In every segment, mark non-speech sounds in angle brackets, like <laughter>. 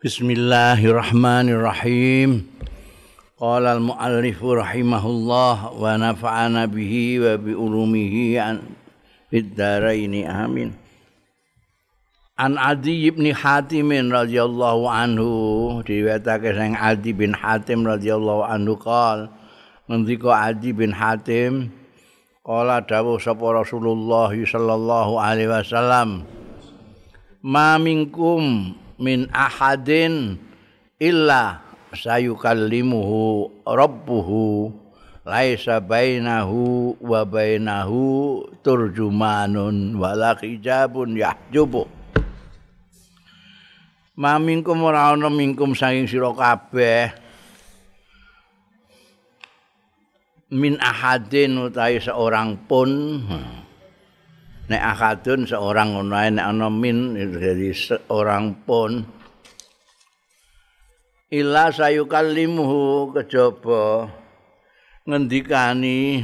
Bismillahirrahmanirrahim. Qala al-muallif rahimahullah wa nafa'ana bihi wa bi ulumihi an bidaraini amin. An Adi bin Hatim radhiyallahu anhu diwetake sang Adi bin Hatim radhiyallahu anhu qal mendika Adi bin Hatim qala dawuh sapa Rasulullah sallallahu alaihi wasallam ma minkum min ahadin illa sayukallimuhu rabbuhu laisa bainahu wa bainahu turjumanun wala hijabun yahjubu Ma mingkum ora mingkum saking sira kabeh min ahadin utawi seorang pun nek Ahadun seorang ngono ae nek ana min dadi seorang pun illa sayukallimuhu kejaba ngendikani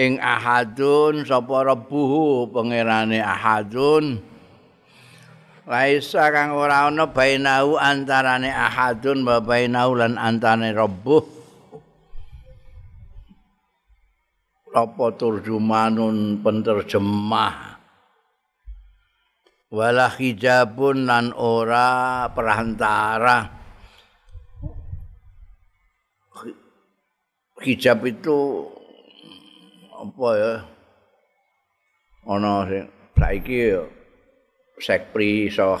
ing ahadun sapa rebuhu pangerane ahadun laisa kang ora ana bainau antarane ahadun wa lan antane rebuh apa turjumanun penterjemah wala hijabun nan ora perantara hijab itu apa ya ana sing saiki sekpri iso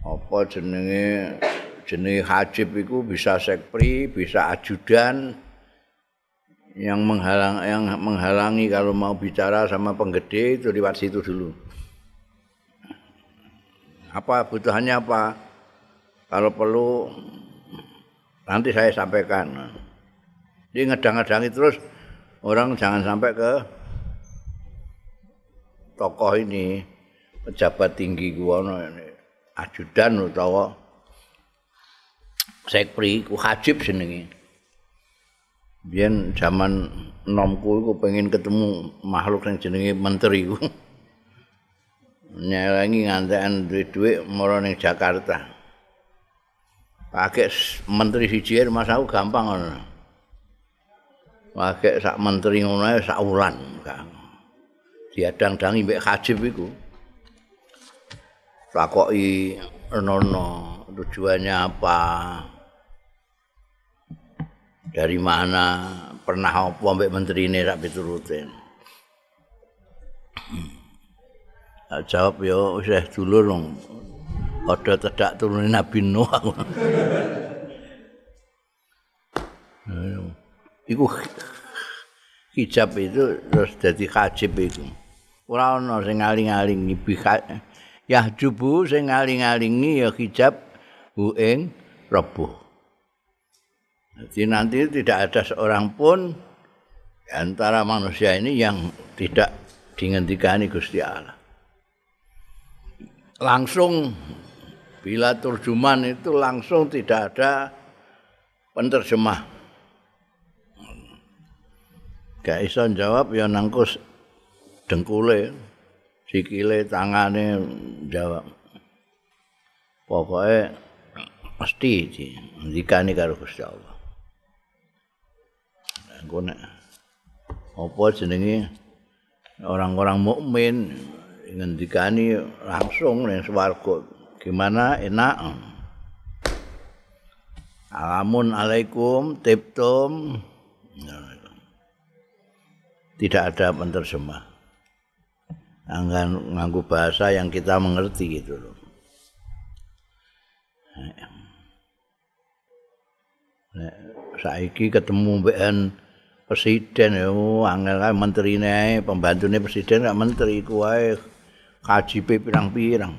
apa jenenge jenenge hajib iku bisa sekpri bisa ajudan yang menghalang yang menghalangi kalau mau bicara sama penggede itu lewat situ dulu. Apa butuhannya apa? Kalau perlu nanti saya sampaikan. Jadi ngedang-ngedangi terus orang jangan sampai ke tokoh ini pejabat tinggi gua ini ajudan utawa sekpri ku hajib jenenge. biyen jaman nomku iku pengin ketemu makhluk yang jenenge menteri ku nyelangi ngantekan duit-duit mara ning Jakarta pakai menteri siji mas aku gampang ngono pakai sak menteri ngono ae sak wulan diadang-dangi mbek hajib iku takoki enono tujuannya apa dari mana pernah apa mbek menteri ini rak piturutin tak jawab ya usah dulu dong ada tidak turun Nabi Nuh <laughs> Iku hijab itu terus jadi kajib itu. Orang no saya ngaling ngaling ibu ya jubu saya ngaling ngalingi ya hijab bueng rebuh. Jadi nanti tidak ada seorang pun antara manusia ini yang tidak dihentikan Gusti Allah. Langsung bila terjemahan itu langsung tidak ada penerjemah. Gak iso jawab ya nangkus dengkule, sikile, tangane jawab. Pokoknya mesti dihentikan karo Gusti Allah. engko apa jenenge orang-orang mukmin ngendikani langsung ning swarga gimana enak Alamun alaikum tiptum tidak ada penerjemah angan nganggu bahasa yang kita mengerti gitu loh Nek, saiki ketemu BN presiden ya angel kae menterine pembantune presiden gak menteri ku ae KJP pirang-pirang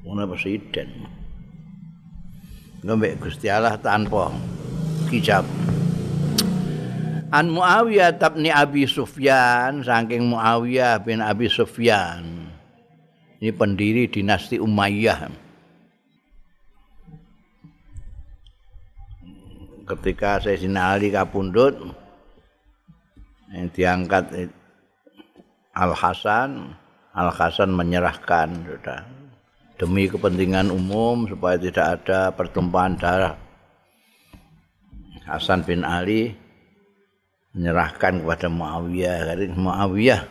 ngono presiden ngombe Gusti Allah tanpa kijab An Muawiyah tabni Abi Sufyan saking Muawiyah bin Abi Sufyan ini pendiri dinasti Umayyah ketika Sayyidina Ali kapundhut yang diangkat Al Hasan, Al Hasan menyerahkan sudah demi kepentingan umum supaya tidak ada pertumpahan darah. Hasan bin Ali menyerahkan kepada Muawiyah. Jadi Muawiyah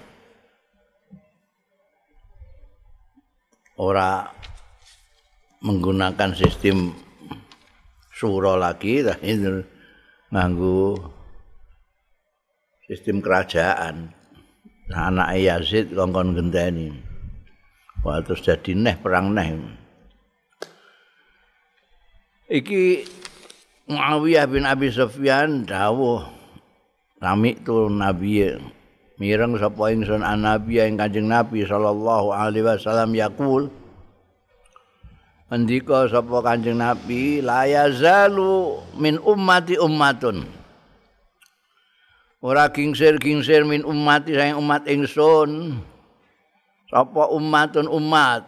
ora menggunakan sistem suro lagi itu nganggu sistem kerajaan nah, anak Yazid kongkon genteni wah terus jadi neh perang neh iki Muawiyah bin Abi Sufyan dawuh nami itu nabi mireng sapa ingsun an nabi yang kanjeng nabi sallallahu alaihi wasalam, Yaqul, Mendika sapa Kanjeng Nabi layazalu min ummati ummatun. Ora kingsir-kingsir min ummati saing umat ingsun. Sapa ummatun umat.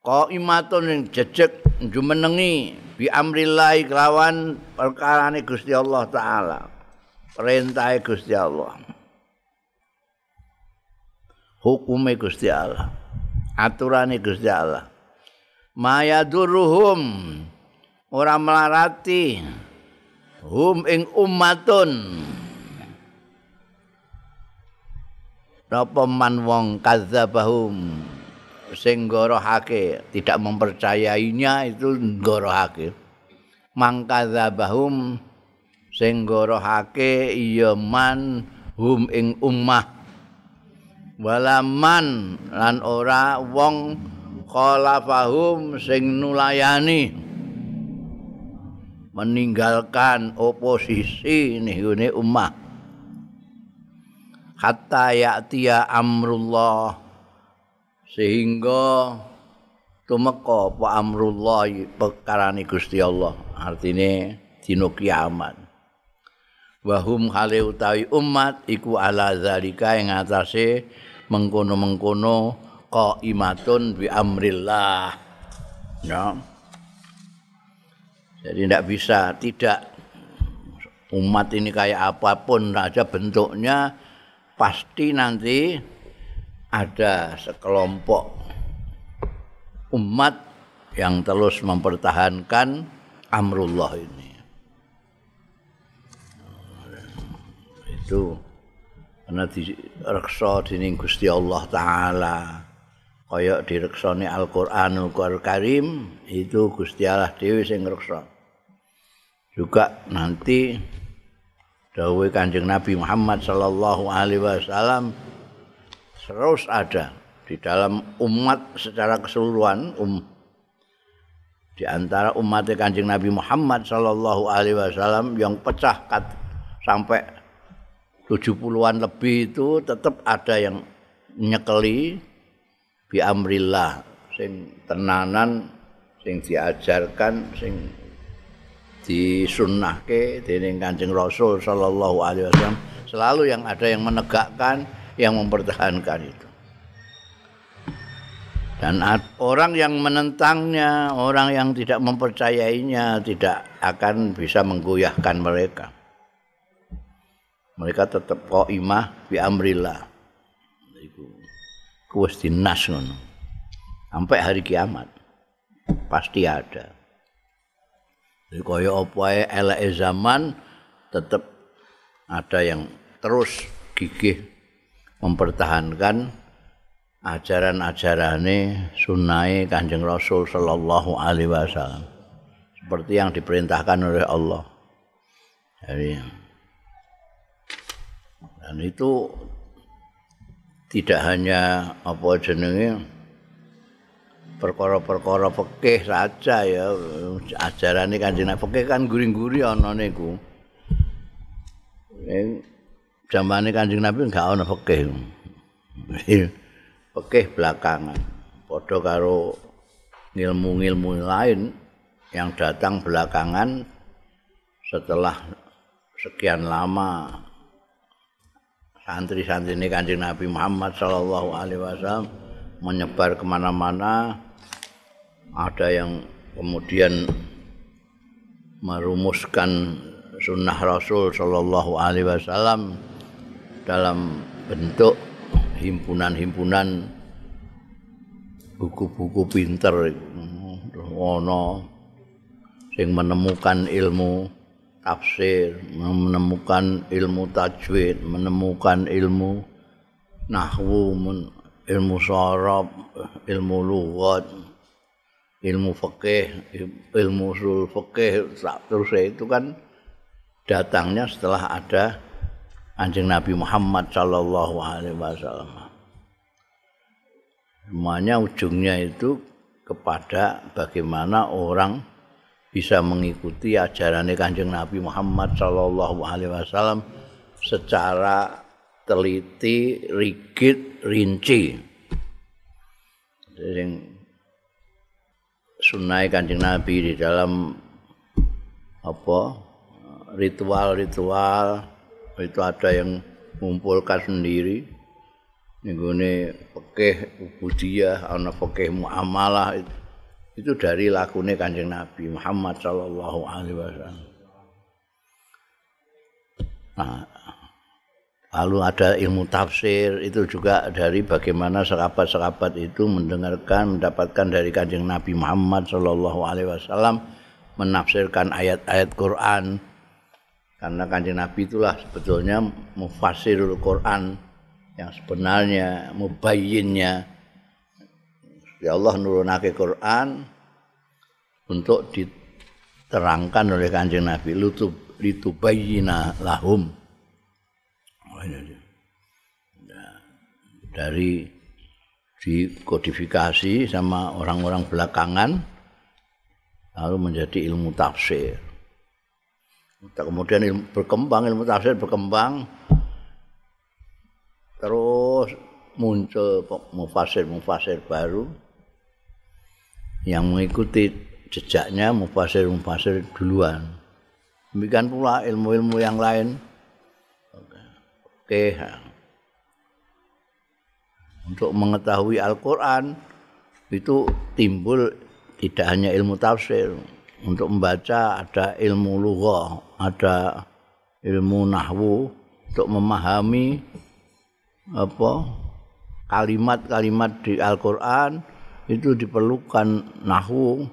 Qaimatun yang jejeg jumenengi bi amrillah kelawan perkarane Gusti Allah taala. Perintahe Gusti Allah. Hukume Gusti Allah. Aturane Gusti Allah. mayadurruhum ora melarati hum ing ummatun Rapa man wong kazabahum sing gorohake tidak mempercayainya itu ngorohake mang kazabahum sing gorohake iya man hum ing ummah wala man lan ora wong fahum sing nulayani meninggalkan oposisi nihune ummah hatta ya'tiya amrullah sehingga tumeka apa amrullah pekarane Gusti Allah artine dino kiamat wa hum utawi umat iku ala zalika ing atase mengkono-mengkono qaimatun bi amrillah. Ya. Jadi tidak bisa tidak umat ini kayak apapun saja bentuknya pasti nanti ada sekelompok umat yang terus mempertahankan amrullah ini. Itu karena reksa dening Gusti Allah taala. kaya direksane Al-Qur'anul Al Karim itu Gusti Allah dhewe sing ngreksa. Juga nanti dawuh Kanjeng Nabi Muhammad sallallahu alaihi wasallam terus ada di dalam umat secara keseluruhan um di antara umat Kanjeng Nabi Muhammad sallallahu alaihi wasallam yang pecah sampai 70-an lebih itu tetap ada yang nyekeli bi amrillah sing tenanan sing diajarkan sing disunnahke dening Kanjeng Rasul sallallahu alaihi wasallam selalu yang ada yang menegakkan yang mempertahankan itu dan orang yang menentangnya, orang yang tidak mempercayainya tidak akan bisa menggoyahkan mereka. Mereka tetap imah, bi amrillah. Itu kuwes dinas ngono. Sampai hari kiamat pasti ada. Jadi kaya apa ae eleke zaman tetap ada yang terus gigih mempertahankan ajaran-ajaran ini sunai kanjeng Rasul sallallahu Alaihi Wasallam seperti yang diperintahkan oleh Allah. Jadi, dan itu tidak hanya apa jenenge perkara-perkara fikih saja ya ajaran ini kan jenak fikih kan guring-guri ana niku ning zamane Kanjeng Nabi enggak ana fikih fikih <laughs> belakangan padha karo ilmu-ilmu lain yang datang belakangan setelah sekian lama santri-santri ini kancing Nabi Muhammad Shallallahu Alaihi Wasallam menyebar kemana-mana ada yang kemudian merumuskan sunnah Rasul Shallallahu Alaihi Wasallam dalam bentuk himpunan-himpunan buku-buku pinter ono sing menemukan ilmu tafsir, menemukan ilmu tajwid, menemukan ilmu nahwu, ilmu sorob, ilmu lughat, ilmu fikih, ilmu usul fikih, terus itu kan datangnya setelah ada anjing Nabi Muhammad sallallahu alaihi wasallam. Semuanya ujungnya itu kepada bagaimana orang bisa mengikuti ajarannya Kanjeng Nabi Muhammad Sallallahu Alaihi Wasallam secara teliti, rigid, rinci. Sing sunai Kanjeng Nabi di dalam apa ritual-ritual itu ada yang mengumpulkan sendiri ini pekeh ubudiyah ana pekeh muamalah itu itu dari lakune kanjeng Nabi Muhammad Sallallahu Alaihi Wasallam. lalu ada ilmu tafsir itu juga dari bagaimana serabat-serabat itu mendengarkan mendapatkan dari kanjeng Nabi Muhammad Sallallahu Alaihi Wasallam menafsirkan ayat-ayat Quran karena kanjeng Nabi itulah sebetulnya mufasirul Quran yang sebenarnya mubayyinnya. Mubayinnya Ya Allah nurunake Quran untuk diterangkan oleh Kanjeng Nabi lutub litubayyina lahum. Oh, dari dikodifikasi sama orang-orang belakangan lalu menjadi ilmu tafsir. Kemudian ilmu, berkembang ilmu tafsir berkembang terus muncul mufasir-mufasir baru. yang mengikuti jejaknya mufasir-mufasir duluan. Demikian pula ilmu-ilmu yang lain. Oke. Untuk mengetahui Al-Qur'an itu timbul tidak hanya ilmu tafsir. Untuk membaca ada ilmu lughah, ada ilmu nahwu untuk memahami apa kalimat-kalimat di Al-Qur'an itu diperlukan nahu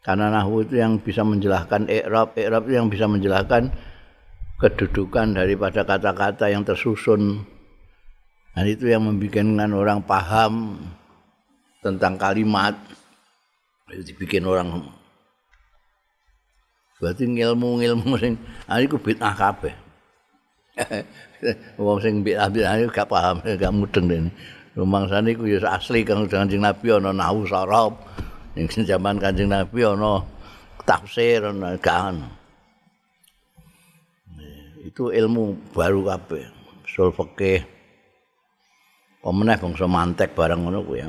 karena nahu itu yang bisa menjelaskan i'rab i'rab itu yang bisa menjelaskan kedudukan daripada kata-kata yang tersusun dan itu yang membuatkan orang paham tentang kalimat itu dibikin orang berarti ngilmu ngilmu <laughs> sing ini ku bidah kabeh <laughs> wong sing bidah bidah gak paham gak mudeng ini Rumangsane iku ya asli Kanjeng Nabi ana nahwu sarab. Ning jaman Kanjeng Nabi ana tafsir ana gaan. itu ilmu baru kabeh. Sul fikih. Apa meneh bangsa mantek bareng ngono kuwi.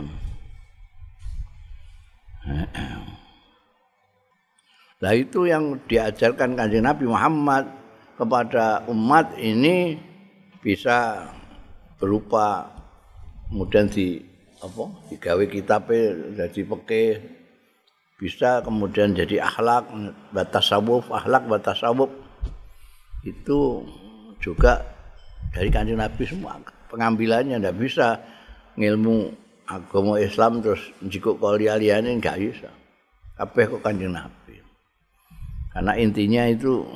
Nah itu yang diajarkan Kanjeng Nabi Muhammad kepada umat ini bisa berupa kemudian di apa digawe kitab jadi e, peke bisa kemudian jadi akhlak batas sabuf akhlak batas sabuf itu juga dari kanjeng nabi semua pengambilannya tidak bisa ngilmu agama Islam terus jikuk kolialianin nggak bisa apa kok kanjeng nabi karena intinya itu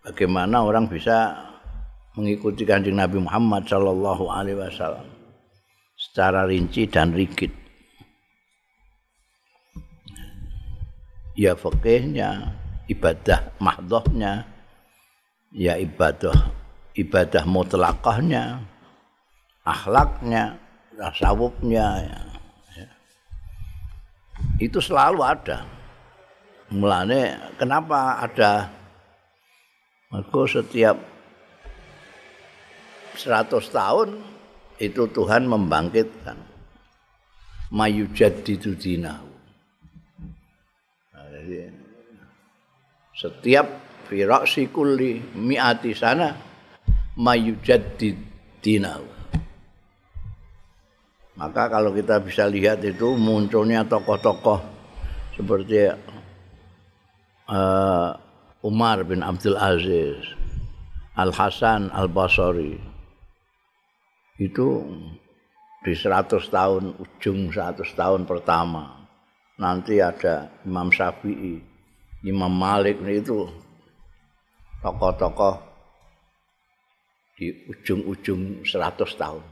bagaimana orang bisa mengikuti kanjeng Nabi Muhammad Shallallahu Alaihi Wasallam. secara rinci dan rigit. Ya fakihnya, ibadah mahdohnya, ya ibadah ibadah mutlakahnya, akhlaknya, tasawufnya, ya. itu selalu ada. Mulanya kenapa ada? Maka setiap 100 tahun itu Tuhan membangkitkan mayujad dinahu. Nah, setiap firaksi kuli mi'ati sana mayujad dinau. Maka kalau kita bisa lihat itu munculnya tokoh-tokoh seperti eh, Umar bin Abdul Aziz, Al Hasan Al Basri, itu di 100 tahun ujung 100 tahun pertama nanti ada Imam Syafi'i, Imam Malik itu tokoh-tokoh di ujung-ujung 100 tahun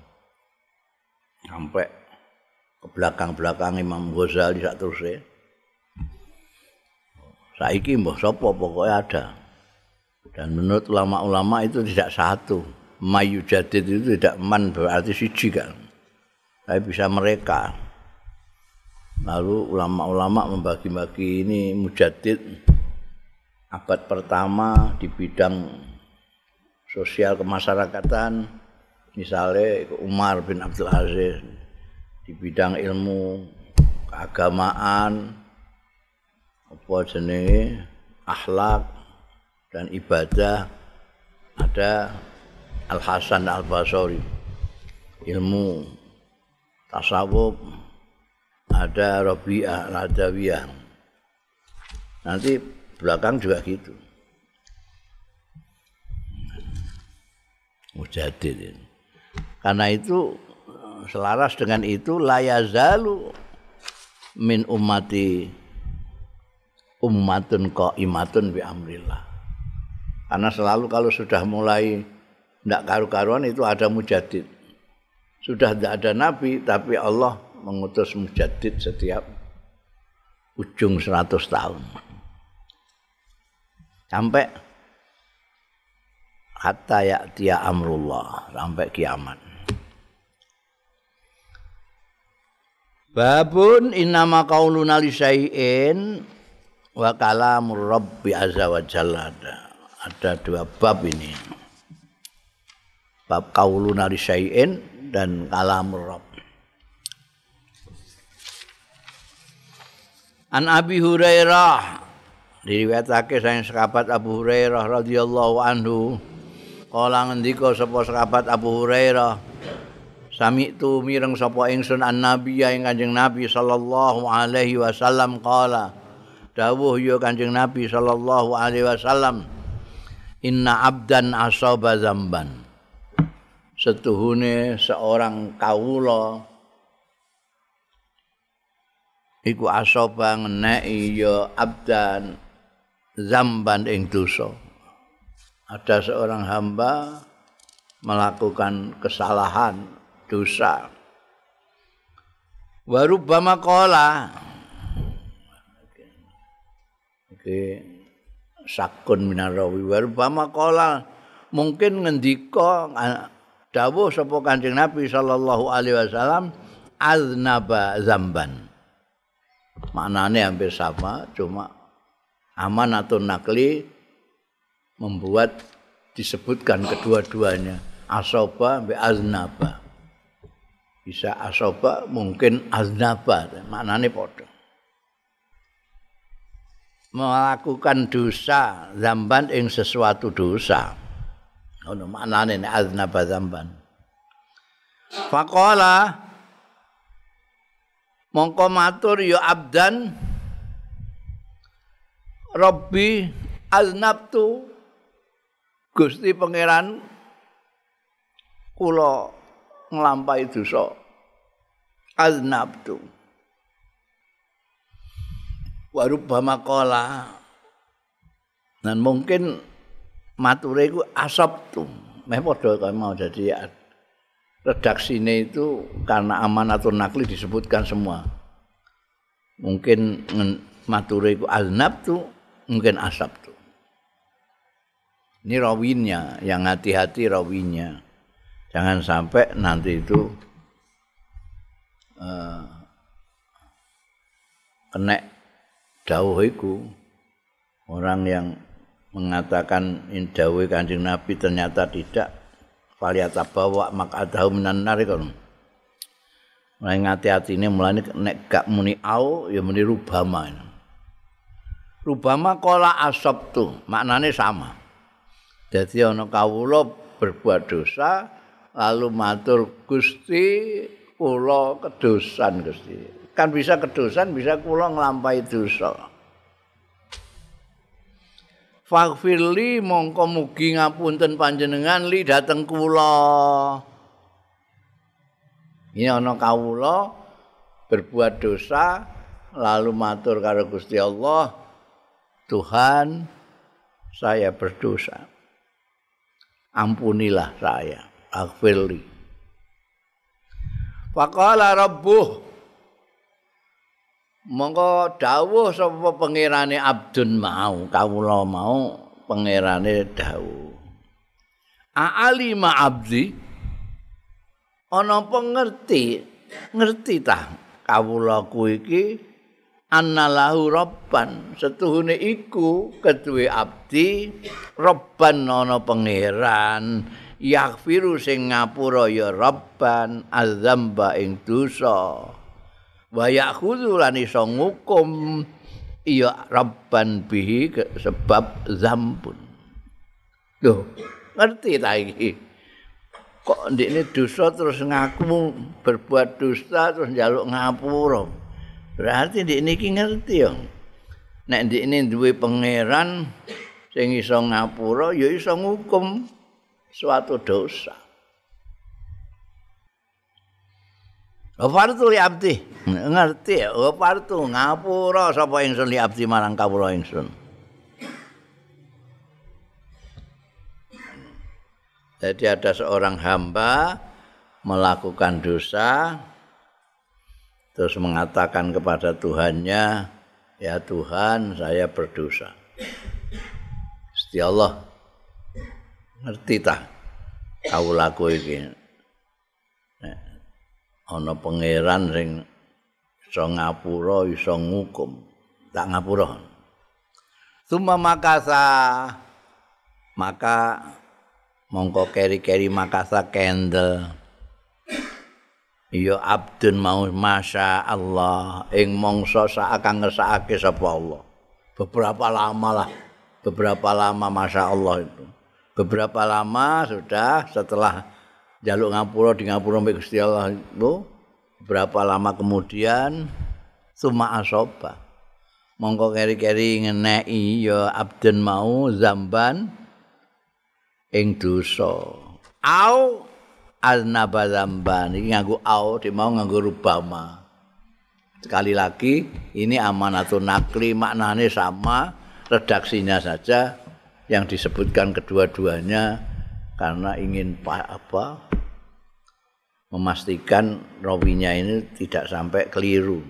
sampai ke belakang-belakang Imam Ghazali satu terusnya. Saiki mbah sapa pokoknya ada. Dan menurut ulama-ulama itu tidak satu, mayu jadid itu tidak man berarti siji kan tapi bisa mereka lalu ulama-ulama membagi-bagi ini mujadid abad pertama di bidang sosial kemasyarakatan misalnya Umar bin Abdul Aziz di bidang ilmu keagamaan apa jenis akhlak dan ibadah ada Al Hasan Al Basri ilmu tasawuf ada Rabi'ah Nadawiyah nanti belakang juga gitu mujadid karena itu selaras dengan itu layazalu min ummati ummatun qaimatun bi amrillah karena selalu kalau sudah mulai Tidak karu-karuan itu ada mujadid. Sudah tidak ada nabi, tapi Allah mengutus mujadid setiap ujung 100 tahun. Sampai hatta ya'tia amrullah, sampai kiamat. Babun innama qauluna lisai'in. wa kalamur rabbi azza wa Ada dua bab ini. bab kauluna risain dan kalamur rob. An Abi Hurairah diriwayatake saking sahabat Abu Hurairah radhiyallahu anhu. Kala ngendika sapa sahabat Abu Hurairah Sami tu mireng sapa ingsun an nabi ya ing Kanjeng Nabi sallallahu alaihi wasallam kala dawuh yo ya Kanjeng Nabi sallallahu alaihi wasallam inna abdan asaba zamban setuhune seorang kawula iku asoba ngeneki ya abdan zamban ing dosa ada seorang hamba melakukan kesalahan dosa warubama qala oke sakun minarawi warubama qala mungkin ngendika dawuh sapa Kanjeng Nabi sallallahu alaihi wasallam aznaba zamban. Maknane hampir sama cuma aman atau nakli membuat disebutkan kedua-duanya asoba ambe aznaba bisa asoba mungkin aznaba maknane padha melakukan dosa zamban ing sesuatu dosa ono maknane azna aznaba zamban faqala mongko matur ya abdan rabbi aznabtu Gusti pangeran kula nglampahi dosa aznabtu warubba maqala dan mungkin mature iku asabtu meh padha mau dadi redaksine itu karena amanatun nakli disebutkan semua mungkin mature iku alnabtu mungkin asabtu ini rawinya yang hati-hati rawinya jangan sampai nanti itu uh, kena dawuh orang yang mengatakan indawi kancing nabi ternyata tidak faliata bawa mak adahu minan mulai ngati hati ini mulai nek gak muni au ya muni rubama ini. rubama kola asop tu maknanya sama jadi ono kawulo berbuat dosa lalu matur gusti kulo kedosan gusti kan bisa kedosan bisa kulo ngelampai dosa Fagfirli mongko mugi ngapunten panjenengan li dateng kula. Ini ana kawula berbuat dosa lalu matur karo Gusti Allah, Tuhan saya berdosa. Ampunilah saya. Fagfirli. Faqala rabbuh Monggo dawuh sapa pangerane Abdun mau, kawula mau pangerane dawuh. Aali ma'abdi, abdi ana pengerti, ngerti ta kawula ku iki annalahu robban, setuhune iku keduwe abdi robban ana pangeran yaghfiru sing ngapura ya robban azamba ing dosa. wa ya'khudhu lan iso ngukum iya rabban bihi sebab zambun. Loh, ngerti ta iki? Kok ndekne dosa terus ngaku berbuat dosa terus njaluk ngapura. Berarti ndekne iki ngerti ya. Nek ndekne duwe pangeran sing iso ngapura ya iso ngukum suatu dosa. Fardhu li Ngerti ya? Oh, Ngapura sapa ingsun li marang kawula ingsun. Jadi ada seorang hamba melakukan dosa terus mengatakan kepada Tuhannya, "Ya Tuhan, saya berdosa." Gusti Allah ngerti tah kawulaku iki. ana pangeran sing iso ngapura iso ngukum tak ngapura tuma makasa maka mongko keri-keri makasa kendel iya abdun mau masya Allah ing mongso saka ngesake sapa Allah. Beberapa lama lah. Beberapa lama masya Allah itu. Beberapa lama sudah setelah jaluk ngapura di ngapura mbek Gusti Allah lo berapa lama kemudian suma asoba mongko keri-keri ngenei ya abden mau zamban ing dosa au alnaba zamban iki nganggo au di mau nganggo rubama sekali lagi ini amanatun nakli maknane sama redaksinya saja yang disebutkan kedua-duanya karena ingin -apa memastikan rawinya ini tidak sampai keliru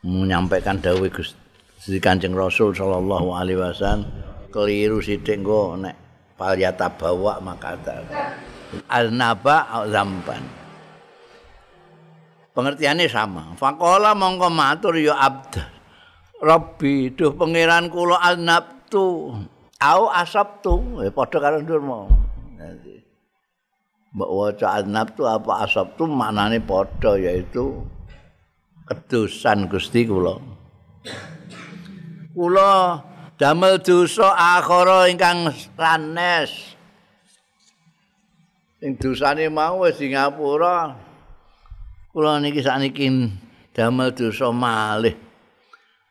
menyampaikan dawai Gusti Kanjeng Rasul sallallahu alaihi wasallam keliru sithik engko nek palyata bawa makata alnaba zamban pengertiannya sama fakola mongko matur ya abd rabbi duh pangeran kula alnabtu au asabtu ya eh, padha karo ndurmu Waca anab tu apa asab tu maknane padha yaitu kedusan Gusti kula. Kula damel dosa akhara ingkang sanes. Ing dosane mau wis di ngapura. Kula niki sakniki damel dosa malih.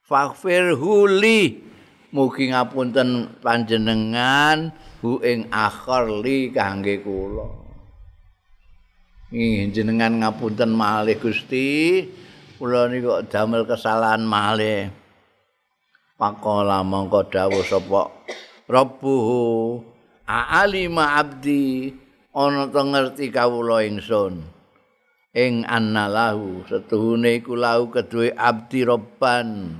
Fakfir huli mugi ngapunten panjenengan hu ing akhir li kangge kula. Nih jenengan ngapunten malih Gusti, kula kok damel kesalahan malih. Pakola mongko dawuh sapa Rabbuhu a'alima abdi ana to ngerti kawula ingsun. Ing annalahu setuhune iku lahu kedue abdi robban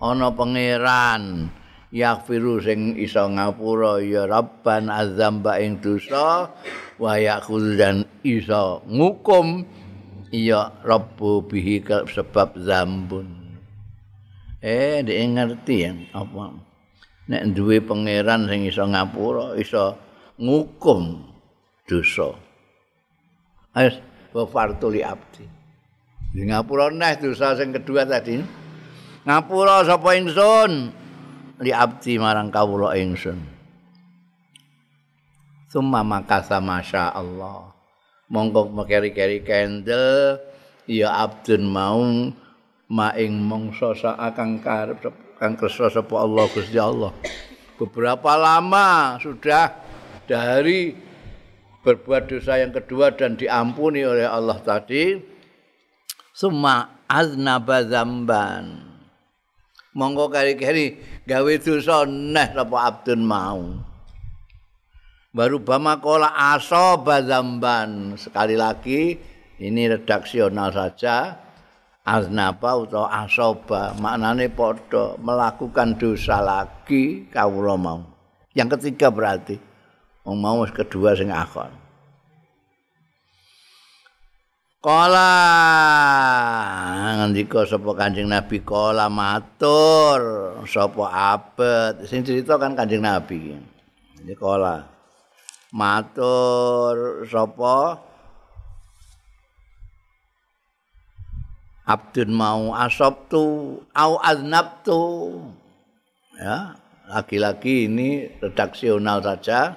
ana pengeran. yaghfiru sing isa ngapura ya rabban azamba ing dosa wa yakhudz dan isa ngukum ya rabbu bihi sebab zambun eh dhek ngerti ya apa nek duwe pangeran sing isa ngapura isa ngukum dosa as wa fartuli abdi di ngapura neh dosa sing kedua tadi ngapura sapa ingsun li abdi marang kawula ingsun. Summa makasa masya Allah. Monggo mekeri-keri kendel ya abdun maung maing mongso saakang karep kang kersa sapa Allah Gusti Allah. Beberapa lama sudah dari berbuat dosa yang kedua dan diampuni oleh Allah tadi. Suma aznaba zamban. monggo keri-keri gawe dosa neh sapa abdun mau baru bamakola aso bazamban sekali lagi ini redaksional saja aznapa atau asoba maknane podo melakukan dosa lagi kawula mau yang ketiga berarti mau kedua sing akon Kala ah, ngendika sapa Kanjeng Nabi kala matur sapa abet sing cerita kan Kanjeng Nabi. Ini kala matur sapa Abdun mau asop au aznab ya lagi-lagi ini redaksional saja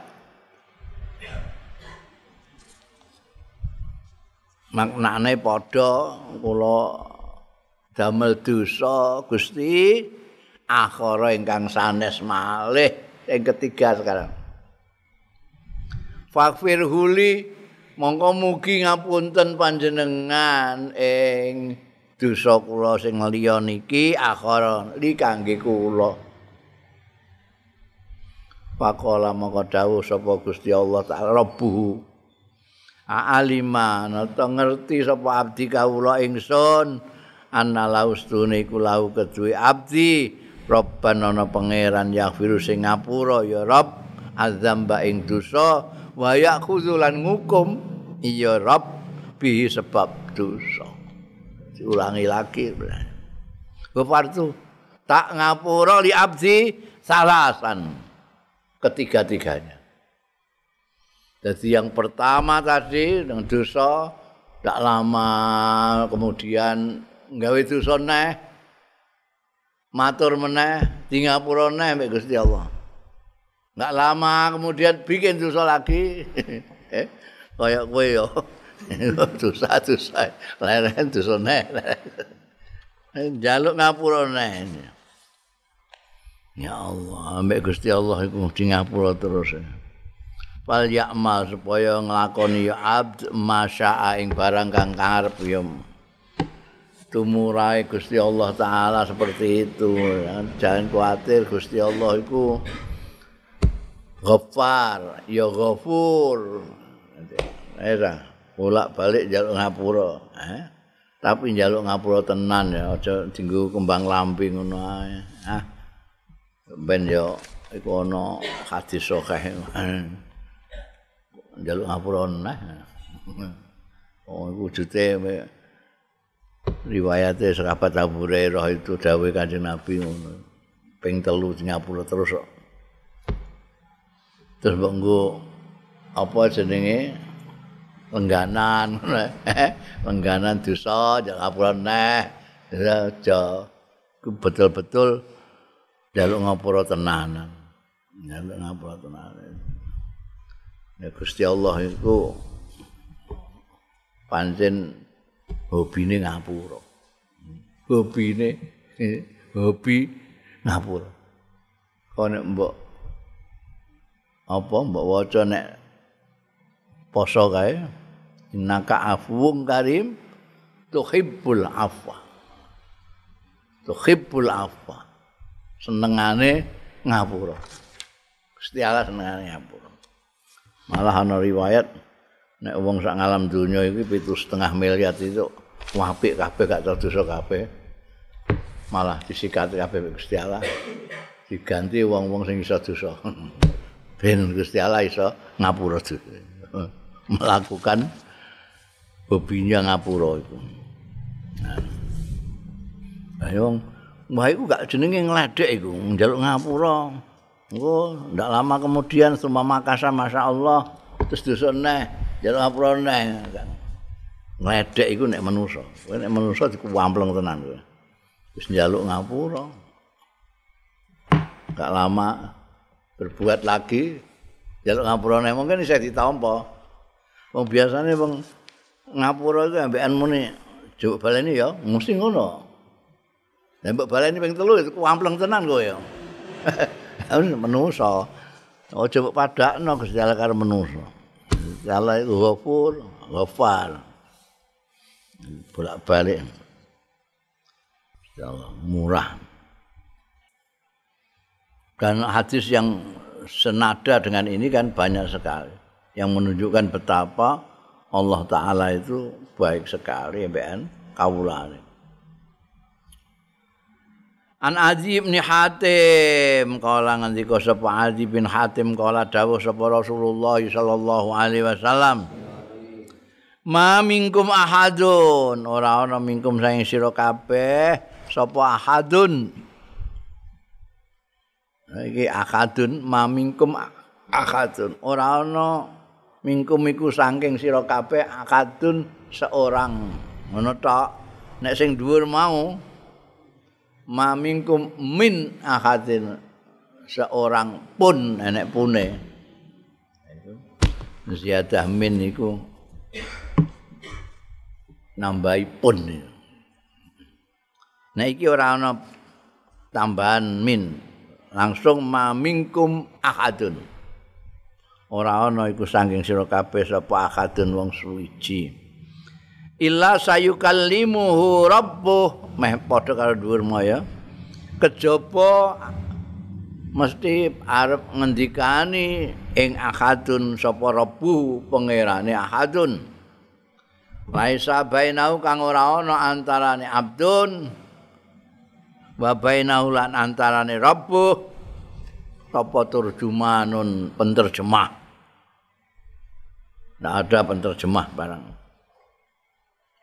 maknane padha kula damel dosa Gusti akhara ingkang sanes malih ing ketiga sekarang Fakfir huli mongko mugi ngapunten panjenengan ing dosa kula sing liya niki akhara li kangge kula Pakola mongko dawuh sapa Gusti Allah taala rabbuhu aalima nata ngerti sapa abdi kawula ingsun anna laustune iku lau kejuwe abdi robban ana pangeran yaghfiru Singapura, ngapura ya rob azamba ing dosa wa yakhudzu lan ngukum ya rob bi sebab dosa diulangi lagi bepartu tak ngapura li abdi salasan ketiga-tiganya Jadi yang pertama tadi dengan dosa, tak lama kemudian nggak itu soneh, matur meneh, Singapura neh, Gusti Allah. Nggak lama kemudian bikin dosa lagi, <laughs> eh, kayak gue yo, <laughs> dosa dosa, lain-lain dosa neh, <laughs> jaluk ngapura neh. Ya Allah, ambek Gusti Allah, Singapura terus. Ya. fal ya'mal supaya nglakoni ya abd masya'a ing barang kang karep ya tumurai Gusti Allah taala seperti itu jangan khawatir Gusti Allah iku ghafar ya ghafur era bolak balik jaluk ngapura eh? tapi jaluk ngapura tenan ya aja dinggo kembang lampi ngono ae ah ben yo iku ana hadis sokeh. Jaluk ngapura neh. Oh, wujute riwayate serapat Abu Hurairah itu dawuh Kanjeng Nabi ngono. Ping telu Singapura terus kok. Terus apa jenenge? Lengganan, Pengganan <laughs> dosa, jangan ngapura neh. Ya, betul-betul jaluk ngapura tenanan. Jaluk ngapura tenanan. Ya Allah itu pancen hobine ngapura. Hobine eh, hobi ngapura. Kok nek mbok apa mbok waca nek poso kae innaka afuwun karim tuhibbul afwa. Tuhibbul afwa. Senengane ngapura. Gusti Allah senengane ngapura. malah ana riwayat nek wong sak ngalam donya iki pitu setengah miliar itu apik kabeh gak tau dosa kabeh malah disikat kabeh Gusti Allah diganti wong-wong sing iso dosa <laughs> ben Gusti Allah iso ngapura <laughs> melakukan bebinya ngapura itu nah ayo Wah, itu gak jenenge ngeledek itu, ngeledek ngapura. Engko ndak lama kemudian sumpah Makassar Masya Allah terus dusun neh, jalan apura neh. Ngeledek iku nek manusa. Kowe nek manusa dikuwampleng tenan kowe. Wis njaluk ngapura. Gak lama berbuat lagi jalan ngapura neh mungkin saya ditampa. Wong biasane wong ngapura iku ambekan muni jok baleni ya, mesti ngono. Lah mbok baleni ping telu itu kuwampleng tenan kowe ya. <laughs> menusa. Aja oh, padakno Gusti Allah karo menusa. Allah itu ghafur, ghafar. Bolak-balik. Allah murah. Dan hadis yang senada dengan ini kan banyak sekali yang menunjukkan betapa Allah Ta'ala itu baik sekali ya kaulah An Adi bin Hatim kala ngendika sapa Adi bin Hatim kala dawuh sapa Rasulullah sallallahu alaihi wasallam Ma minkum ahadun ora ana minkum sing sira kabeh sapa ahadun iki ahadun ma minkum ahadun ora ana minkum iku saking sira kabeh ahadun seorang ngono tok nek sing dhuwur mau mamingkum min ahadin seorang pun nenek pune ziyadah min itu nambahi pun nah iki ora ana tambahan min langsung mamingkum ahadun ora ana iku saking sira kabeh sapa ahadun wong suwiji illa sayukallimuhu rabbuh meh padha karo dhuwur ya. kejaba mesti arep ngendikani ing ahadun sapa rabbu pangerane ahadun laisa bainau kang ora ana antarane abdun wa bainau lan antarane rabbu sapa turjumanun penterjemah Tidak ada penterjemah barang.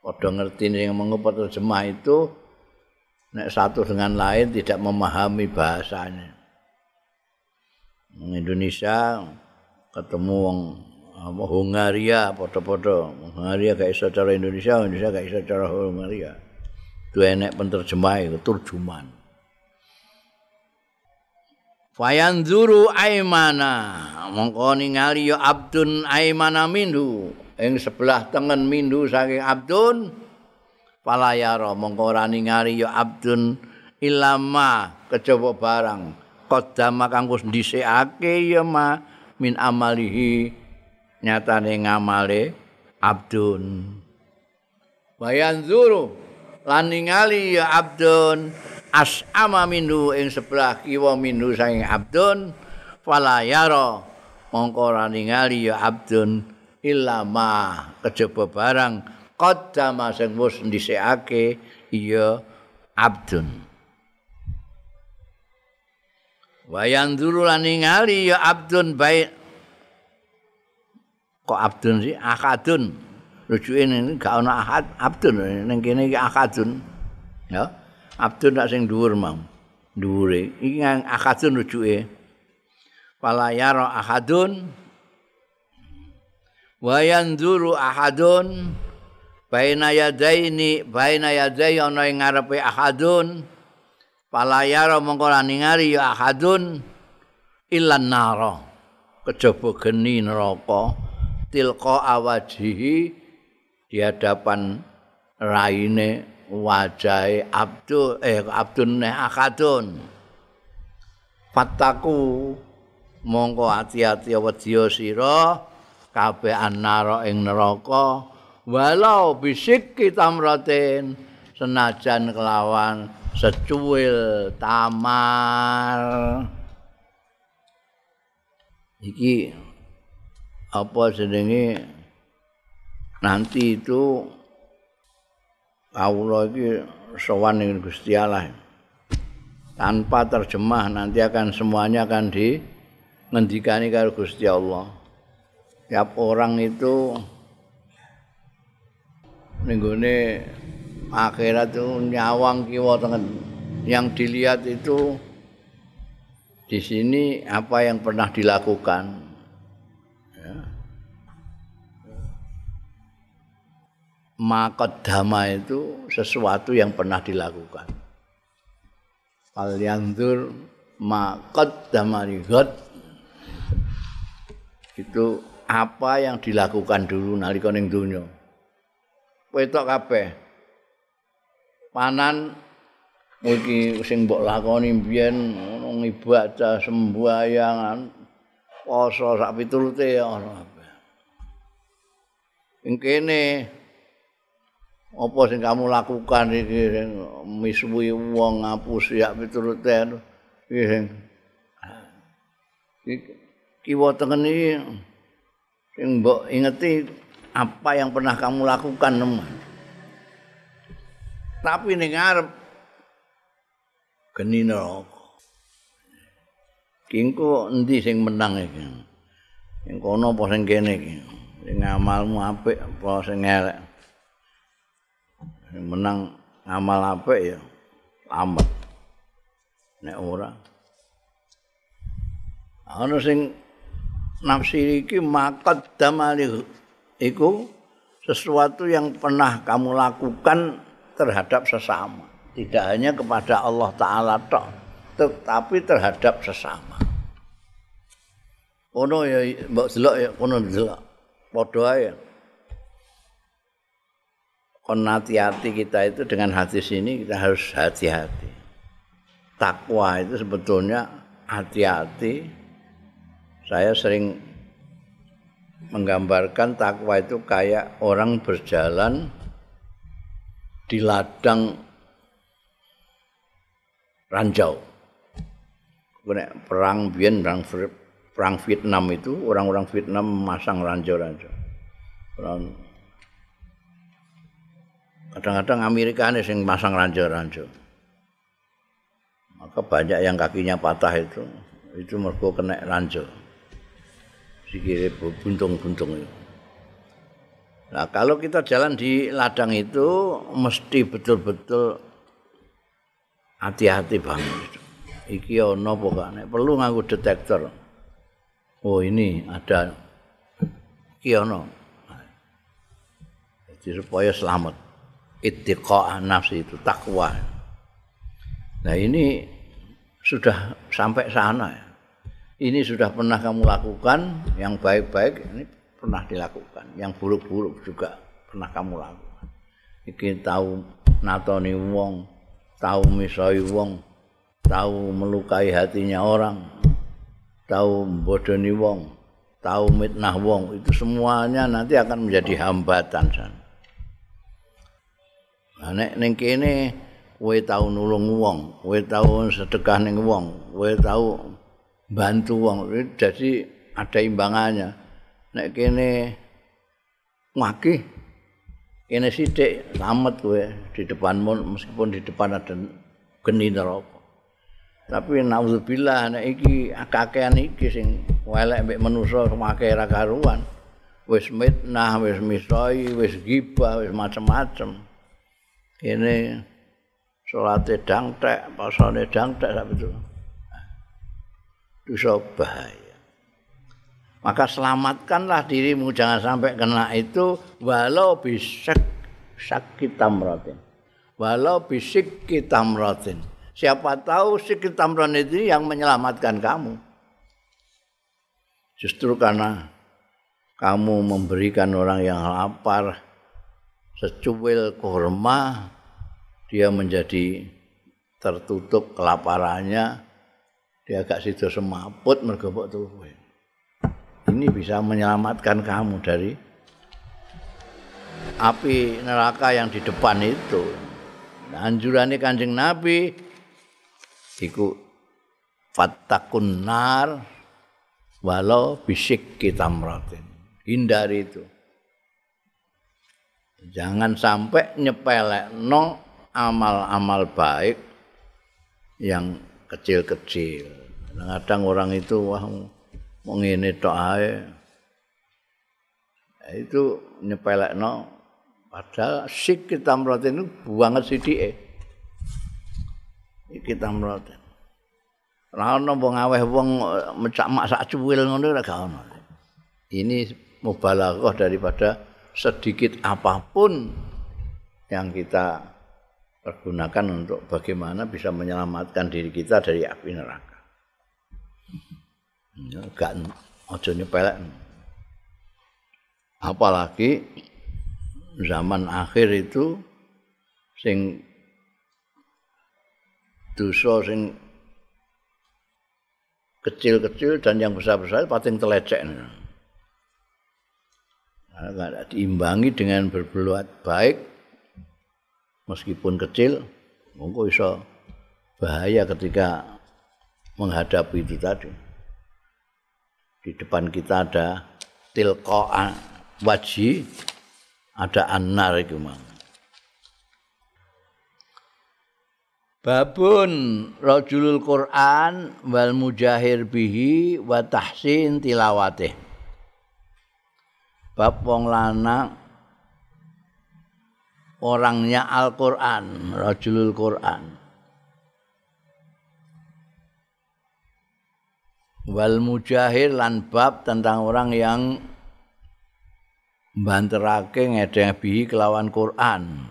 padha ngerti sing mengko terjemah itu nek satu dengan lain tidak memahami bahasanya. Indonesia ketemu wong apa Hungaria padha-padha Hungaria gak iso cara Indonesia, Indonesia gak iso cara Hungaria. Itu enek penerjemah itu terjemahan. Fayanzuru aimana mongko ningali abdun aimana minhu ing sebelah tengen mindu saking Abdun palayaro ro mongko ningari ya Abdun ilama kejaba barang kodama kang wis dhisikake ya ma min amalihi nyatane ngamale Abdun bayan zuru lan ningali ya Abdun as'ama mindu ing sebelah kiwa mindu saking Abdun palayaro ro mongko ora ya Abdun ilama kejaba barang qaddama sing wis dhisikake ya abdun wayan dulu ningali ya abdun baik kok abdun sih akadun rujukin ini gak ana ahad abdun ning kene iki akadun ya abdun nak sing dhuwur mam dhuwure iki akadun rujuke palayaro akadun wayanduru ahadun baina yadaini baina yadai ana ing ngarepe ahadun palayara mongko ningari ahadun illan naro kejaba geni neraka tilqa awajihi di hadapan raine wajahe abdu eh abdun ahadun fataku mongko ati-ati wedya sira kabeh annara ing neraka walau bisik kita kitamratin senajan kelawan secuil tamar iki apa jenenge nanti itu Allah iki sowan ing Gusti Allah tanpa terjemah nanti akan semuanya akan di ngendikani karo Gusti Allah tiap orang itu minggune akhirat itu nyawang kiwa tengen yang dilihat itu di sini apa yang pernah dilakukan ya. maka dhamma itu sesuatu yang pernah dilakukan Kalyandur maqad damari ghad itu apa yang dilakukan dulu nalika ning donya. Petok kabeh. Panan iki sing mbok lakoni biyen ngono ngibadah sembahyang poso sak pitulute ana kabeh. Ing kene apa sing kamu lakukan iki sing misuwi wong ngapus ya pitulute iki. Iki kiwa iki Sing mbok ingeti apa yang pernah kamu lakukan, teman. Tapi ning ngarep geni neraka. Kingku endi sing menang iki? Sing kono apa sing kene iki? Sing ngamalmu apik apa sing elek? Sing menang ngamal apik ya. Amat. Nek ora ana sing nafsi iki makat damali iku sesuatu yang pernah kamu lakukan terhadap sesama tidak hanya kepada Allah taala tok tetapi terhadap sesama ono ya mbok delok ya ono delok padha ae kon hati-hati kita itu dengan hati sini kita harus hati-hati takwa itu sebetulnya hati-hati saya sering menggambarkan takwa itu kayak orang berjalan di ladang ranjau. Kena perang Bien, perang, perang Vietnam itu orang-orang Vietnam memasang ranjau-ranjau. Kadang-kadang Amerika ini yang masang ranjau-ranjau. Maka banyak yang kakinya patah itu, itu mergo kena ranjau. sikile buntung-buntung Nah, kalau kita jalan di ladang itu mesti betul-betul hati-hati banget. Iki ono pokoknya perlu ngaku detektor. Oh ini ada iki ono. Jadi supaya selamat. Itiqah nafsi itu takwa. Nah ini sudah sampai sana ya. ini sudah pernah kamu lakukan yang baik-baik ini pernah dilakukan yang buruk-buruk juga pernah kamu lakukan iki tahu natoni wong tahu misoi wong tahu melukai hatinya orang tahu bodoni wong tahu mitnah wong itu semuanya nanti akan menjadi hambatan san nah, nek ning kene kowe tahu nulung wong kowe tahu sedekah ning wong kowe tahu bantu wong dadi ada imbangannya nek kene ngake kene sithik selamat kowe di depanmu meskipun di depan ada geni neraka tapi naudzubillah nek iki akakean iki sing welek mbek manusa semake ra karuan wis mitnah wis misoi wis gibah wis macam-macam kene salate dangtek pasane dangtek sak itu dosa bahaya. Maka selamatkanlah dirimu jangan sampai kena itu walau bisik sakit tamratin. Walau bisik kita meratin, Siapa tahu si kitamron itu yang menyelamatkan kamu. Justru karena kamu memberikan orang yang lapar secuil kurma, dia menjadi tertutup kelaparannya, dia agak situ semaput mergobok tuh ini bisa menyelamatkan kamu dari api neraka yang di depan itu Dan anjuran kanjeng nabi iku fattakun nar walau bisik kitamratin. hindari itu jangan sampai nyepelek no amal-amal baik yang kecil-kecil. Kadang-kadang orang itu wah mengini doa ya, itu nyepelek Padahal sik kita merotin itu buang sidi eh. Ini kita merotin. Rana mau ngaweh wong mecak masak cuwil ngono ora gak ono. Ini mubalaghah daripada sedikit apapun yang kita pergunakan untuk bagaimana bisa menyelamatkan diri kita dari api neraka. Enggak aja nyepelek. Apalagi zaman akhir itu sing dosa sing kecil-kecil dan yang besar-besar paling telecek. Nah, diimbangi dengan berbuat baik, meskipun kecil monggo iso bahaya ketika menghadapi itu tadi di depan kita ada tilqa waji ada annar iku babun rajulul quran wal mujahir bihi wa tahsin tilawatih bab wong lanang orangnya Al-Quran, Rajulul Quran. Wal mujahir lan bab tentang orang yang banterake ngedeng bihi kelawan Quran.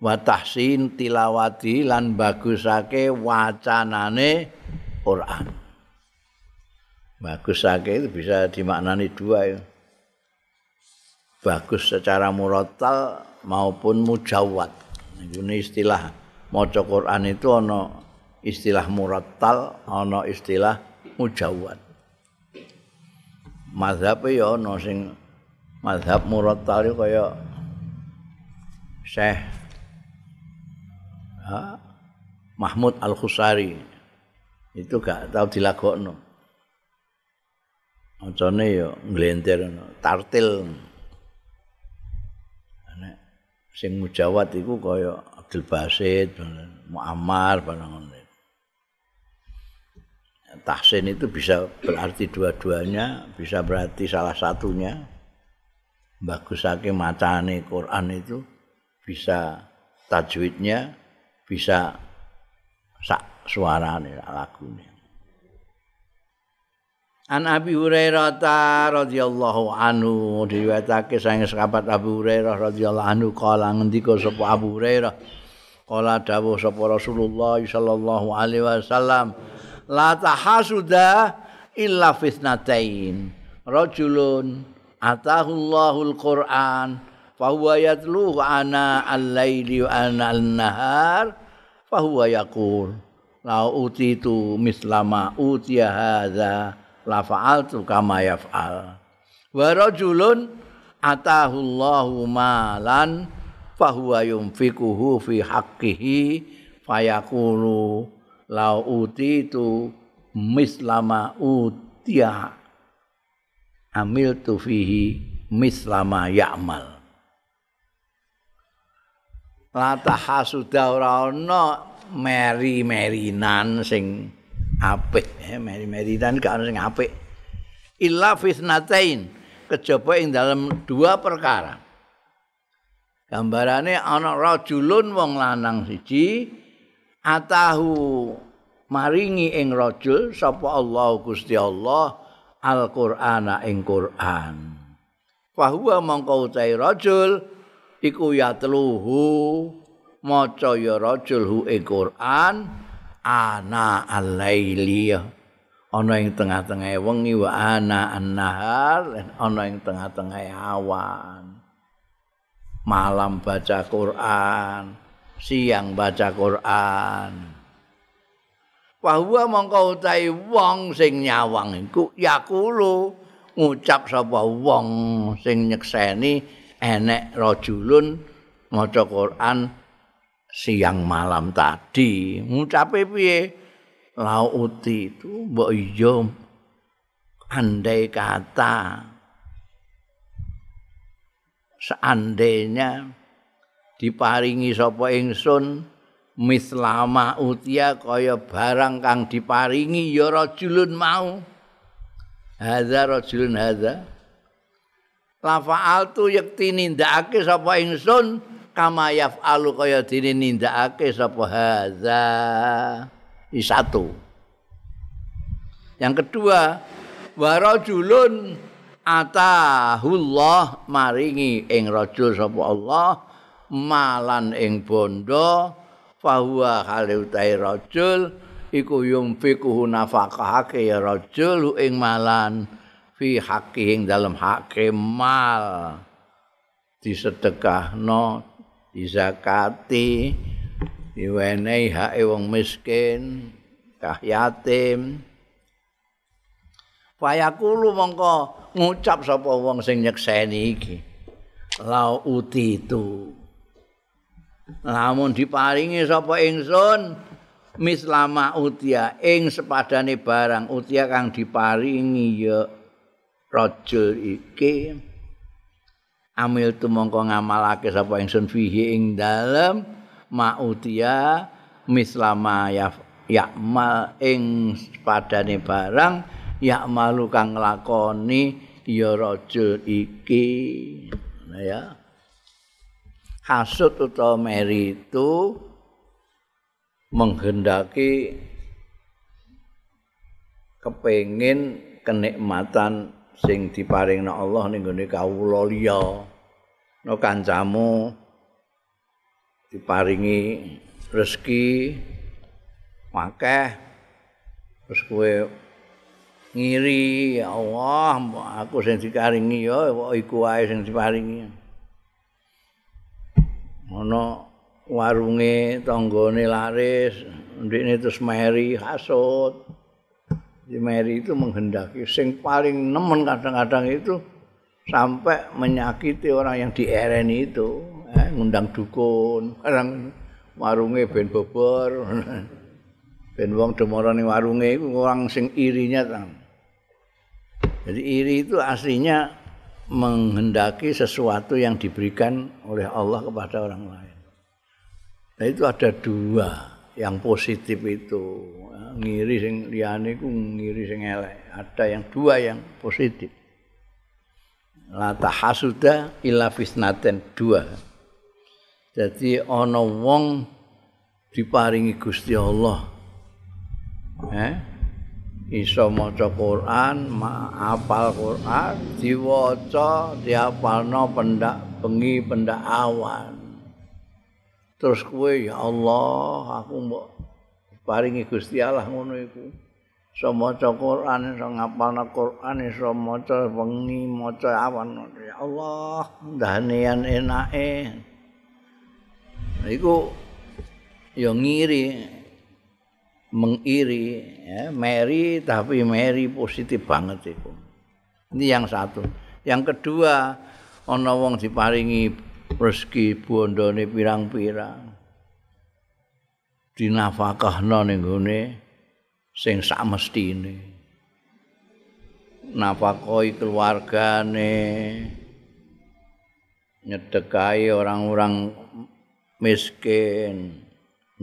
Wa tahsin tilawati lan bagusake wacanane Quran. Bagusake itu bisa dimaknani dua ya. bagus secara murattal maupun mujawwad. Ini istilah maca Quran itu ana istilah murattal, ana istilah mujawwad. Mazhab ya ana sing mazhab murattal ya kaya Syekh Mahmud Al-Khusari itu gak tahu dilagokno. Macane ya nglenter tartil. sing Mujawad iku kaya Abdul Basit, Muammar, barang Tahsin itu bisa berarti dua-duanya, bisa berarti salah satunya. Bagus saking macane Quran itu bisa tajwidnya, bisa sak suarane lagunya. An Abi Hurairah radhiyallahu anhu diwetake saking sahabat Abu Hurairah radhiyallahu anhu kala ngendika sapa Abu Hurairah kala dawuh sapa Rasulullah sallallahu alaihi wasallam la tahasuda illa fitnatain rajulun atahullahu Allahul Qur'an fa huwa yatlu ana al-laili wa ana al-nahar Fahuwa huwa yaqul la utitu mislama utiya hadza la fa'al tu kama yaf'al wa rajulun atahu Allahu malan fa huwa yunfikuhu fi haqqihi fayaqulu la utitu mislama utiya amil tu fihi mislama ya'mal la tahasuda ora ana meri-merinan sing apik ya eh, meri-meritan gak ono sing apik illa fisnatain kejaba ing dalam dua perkara gambarane ana rajulun wong lanang siji atahu maringi ing rajul sapa Allah Gusti Allah Al-Qur'ana ing Qur'an Fahuwa mongko utai rajul iku yatluhu maca ya rajul ing Qur'an ana alailia ana ing tengah-tengah wengi wa ana annahar ana ing tengah-tengah awan malam baca Quran siang baca Quran wahwa mongko utahi wong sing nyawang iku yakulu ngucap sapa wong sing nyekseni enek rajulun maca Quran siang malam tadi ngucape piye lauti itu mbok iya andai kata seandainya diparingi sapa ingsun mislama utia kaya barang kang diparingi ya rajulun mau hadza rajulun hadza lafa'altu yaktini ndakake sapa ingsun kama yaf'alu kaya dini nindakake sapa haza iki satu yang kedua warajulun atahullah maringi ing rajul sapa Allah malan ing bondo fahuwa halutai rajul iku yumfikuhu nafakahake ya rajul ing malan fi haqqi ing dalem hak mal disedekahno dizakati diwenehi hake wong miskin kah yatim payakulo mongko ngucap sapa wong sing nyekseni iki lau uti itu lamun diparingi sapa ingsun mislama utia ing sepadane barang utia kang diparingi ya rajul iki amil tu mongko ngamalake sapa ingsun fihi ing dalem ma'utia mislama ya yakmal ing padane barang yakmalu kang lakoni ya rajul iki nah, ya hasud utawa meri itu menghendaki kepengin kenikmatan sing diparingna Allah ning gone kawula liya no kancamu diparingi rezeki makeh terus kowe ngiri ya Allah aku sing diparingi ya kok iku wae sing diparingi ono warunge tanggane laris ndekne terus meri hasud di meri itu menghendaki sing paling nemen kadang-kadang itu sampai menyakiti orang yang di RNI itu eh, ngundang dukun orang warunge ben bobor <laughs> ben wong demoro ning warunge iku orang sing irinya tang jadi iri itu aslinya menghendaki sesuatu yang diberikan oleh Allah kepada orang lain. Nah itu ada dua yang positif itu ngiri sing liyane ku ngiri sing elek. Ada yang dua yang positif. la tahasuda illa fisnaten dua jadi ana wong diparingi Gusti Allah eh iso maca Quran maafal Quran diwaca diapalno pendak bengi pendak awan terus kowe ya Allah aku mbok paringi Gusti Allah ngono iku iso maca Quran iso ngapalna Quran iso maca wengi maca awan ya Allah dahanian enake iku yo ngiri mengiri ya meri tapi meri positif banget iku ini yang satu yang kedua ana wong diparingi rezeki bondone pirang-pirang dinafakahno ning gone sing sak mestine nafakoi keluargane nyedekai orang-orang miskin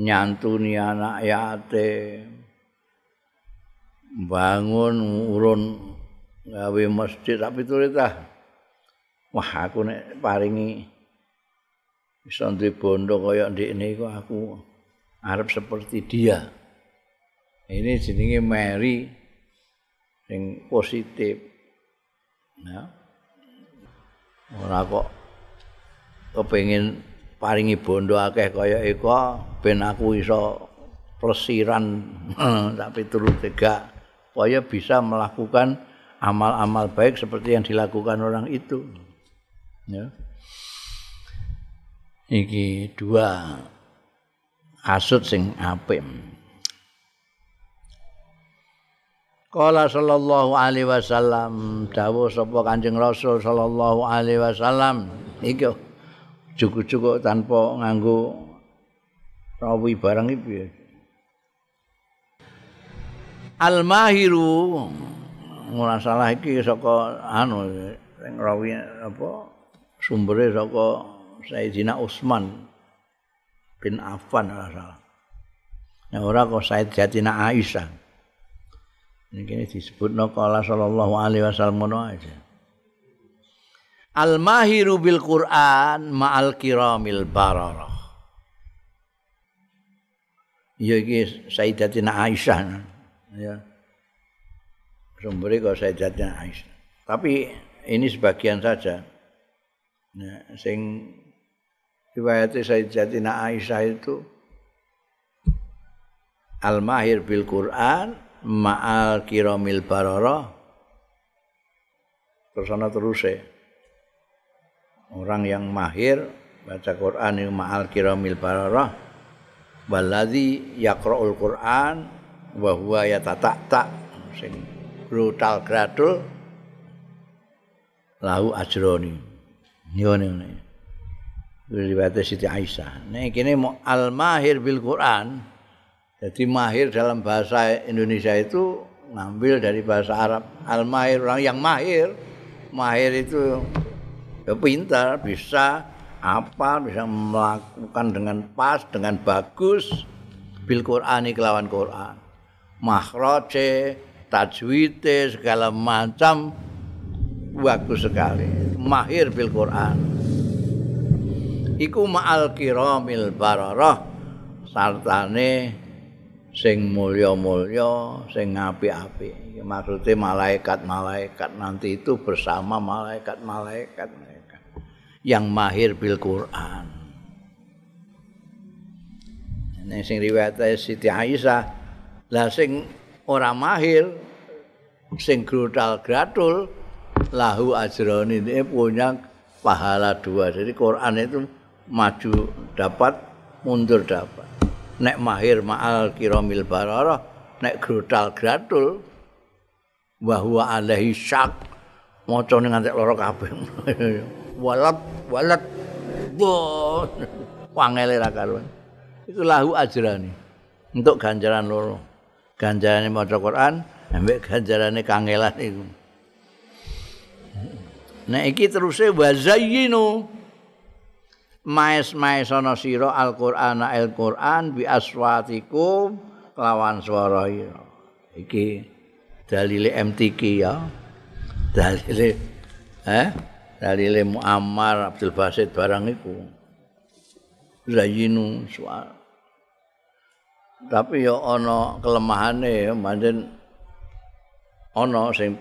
nyantuni anak yatim bangun urun gawe masjid tapi turitah wah aku nek paringi iso ndek bondo kaya ndek niku aku arep seperti dia Ini jenenge meri, sing positif. Ya. Ora kok kepengin paringi bondo akeh kaya iko ben aku iso plesiran tapi <laughs> turu tegak. kaya bisa melakukan amal-amal baik seperti yang dilakukan orang itu. Ya. Iki dua asut sing apik. Kala sallallahu alaihi wasallam dawu sapa Kanjeng Rasul sallallahu alaihi wasallam iku cukup-cukup tanpa nganggo rawi barang iki piye Al mahiru ora salah iki saka anu sing rawi apa sumbere saka Sayyidina Utsman bin Affan ora salah. Ya ora kok Sayyidina Aisyah. Ini disebut naqala sallallahu alaihi wasallam aja. Al mahiru bil Quran ma'al kiramil bararah. Ya ini Sayyidatina Aisyah. Ya. sumbernya kok Sayyidatina Aisyah. Tapi ini sebagian saja. Ya, sing riwayat Sayyidatina Aisyah itu Al-Mahir bil Quran ma'al kiramil baroro terus ana orang yang mahir baca Quran ma'al kiramil baroro waladhi yakra'ul Quran bahwa ya tatak sing brutal gradul lahu ajroni ngene Riwayat Siti Aisyah. Nah, kini mau al mahir bil Quran, Jadi mahir dalam bahasa Indonesia itu ngambil dari bahasa Arab al mahir orang yang mahir mahir itu ya pintar bisa apa bisa melakukan dengan pas dengan bagus bil Quran kelawan Quran makroce tajwite segala macam bagus sekali mahir bil Quran iku ma'al kiramil bararah sartane sing mulya-mulya, sing ngapik-apik. Maksudnya malaikat-malaikat nanti itu bersama malaikat-malaikat mereka yang mahir bil Quran. Ini sing riwayat Siti Aisyah, lah sing ora mahir sing grutal gratul lahu ajron ini punya pahala dua. Jadi Quran itu maju dapat, mundur dapat. nek mahir ma'al kiramil bararah nek grotal gratul wa huwa alaihi syak maca ning antek loro kabeh <laughs> walat walat bo wangele ra karuan itu lahu ajrani untuk ganjaran loro ganjarane maca Quran ambek ganjarane kangelan iku nek iki terusé wazayyinu maes-maes ana sira Al-Qur'an Al-Qur'an bi aswatikum lawan swara ira. Iki dalile MTQ ya. Dalile eh dalile Muammar Abdul Basit barang iku. Zayinu suara. Tapi ya ana kelemahane manjen ana sing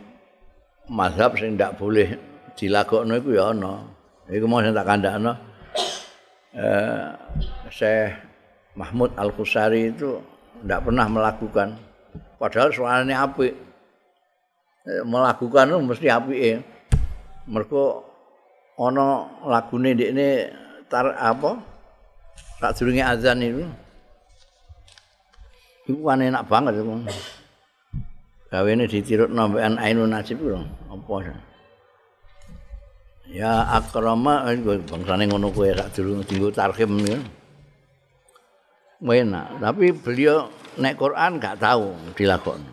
mazhab sing ndak boleh dilagokno iku ya ana. Iku mau sing tak kandakno. eh, saya Mahmud Al Kusari itu tidak pernah melakukan padahal suaranya api eh, melakukan itu mesti api ya mereka ono lagu ini ini tar apa tak suruhnya azan itu itu enak banget itu gawe ini ditirut nampaknya ainu nasib itu apa Ya akrama eh, bangsane ngono kuwi sak durung dienggo tarhim ya. Mena, tapi beliau nek Quran gak tahu dilakoni.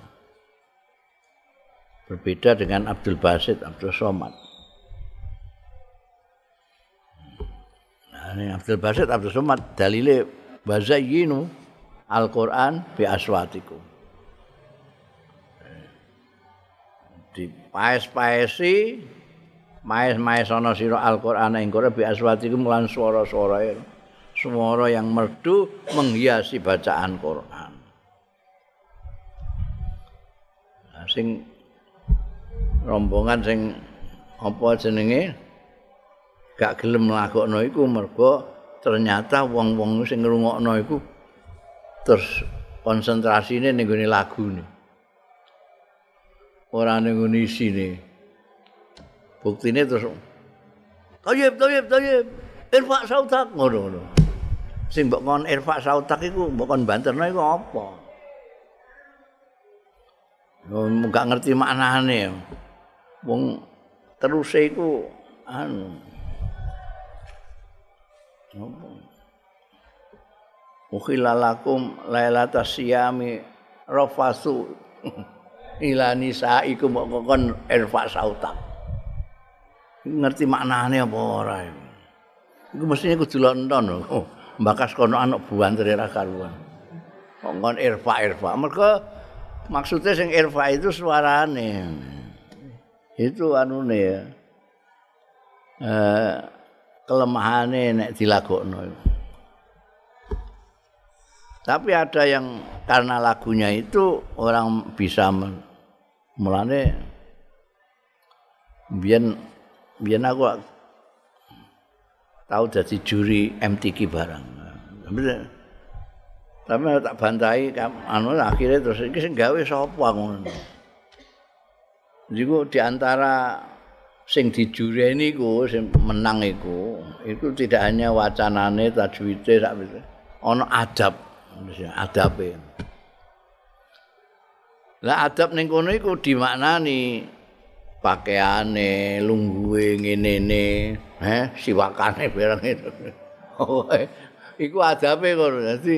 Berbeda dengan Abdul Basit Abdul Somad. Nah, ini Abdul Basit Abdul Somad dalile bazayyinu Al-Qur'an bi aswatiku. paes paesi maes-maes ana sira Al-Qur'an ing kene bi aswati iku mlan swara-swarae. Swara yang merdu menghiasi bacaan Qur'an. Nah, sing rombongan sing apa jenenge gak gelem lakokno iku mergo ternyata wong-wong sing ngrungokno iku terus konsentrasine ning nggone lagune. Ora ning ngisine. Ni. buktine terus toyib toyib toyib irfa sautak ngono ngono sing mbok kon irfa sautak iku mbok kon banterno iku apa yo enggak ngerti maknane wong terus iku anu Apa? Ukhilalakum laylata siyami rafasu ila nisaikum kokon irfa sautak ngerti maknane apa ora iku. Iku mestine kudu nonton, lho. Oh, mbakas kono anak buan terira karuan. Ngon irfa-irfa. Mereka maksudnya sing irfa itu suarane. Itu anu ne ya. Uh, eh, kelemahane nek dilagokno Tapi ada yang karena lagunya itu orang bisa mulane biyen biyen aku tahu jadi juri MTQ barang. Tapi tak bantai anu akhirnya terus iki sing gawe sapa ngono. Jigo di antara sing dijureni iku sing menang iku itu tidak hanya wacanane tajwite sak wis ana adab adabe. Lah adab ning kono iku dimaknani pakaiane lungguhe ngene-ne, heh siwakane bareng itu. Iku adabe kok dadi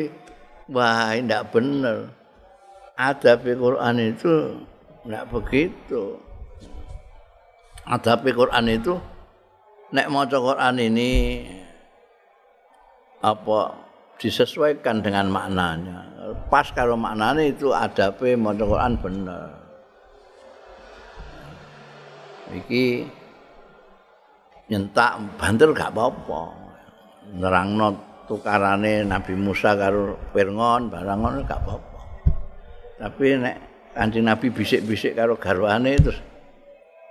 wah ndak bener. Adabe Quran itu ndak begitu. Adabe Quran itu nek maca Quran ini apa disesuaikan dengan maknanya. Pas kalau maknanya itu adabe maca Quran bener. iki nyentak bandel gak apa-apa nerangno tukarane Nabi Musa karo Firaun barangono gak apa-apa tapi nek kanthi Nabi bisik-bisik karo garwane terus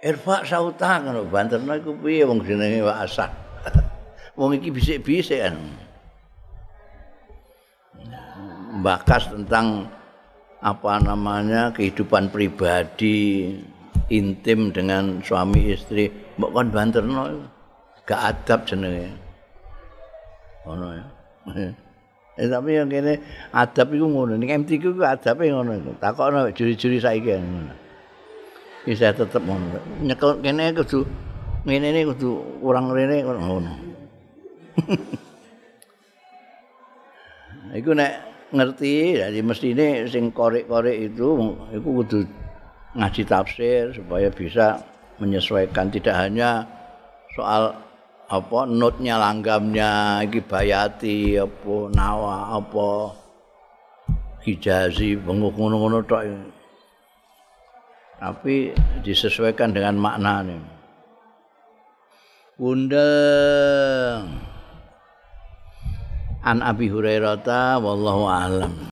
irfa sautang, karo bandelno iku piye wong jenenge wasah <laughs> wong iki bisik-bisik kan bakas tentang apa namanya kehidupan pribadi intim dengan suami istri mbok kon banterno gak adab jenenge ngono ya <laughs> eh tapi yang kene adab iku ngono ning MT ku adab ngono takokno juri-juri saiki ngono bisa tetep ngono nyekel kene kudu ngene ne kudu Orang-orang rene ngono <laughs> iku nek ngerti jadi mesti ini sing korek-korek itu iku kudu ngaji tafsir supaya bisa menyesuaikan tidak hanya soal apa notnya langgamnya iki bayati apa nawa apa hijazi ngono-ngono tok tapi disesuaikan dengan makna ini. Bunda An Abi Hurairah ta wallahu alam.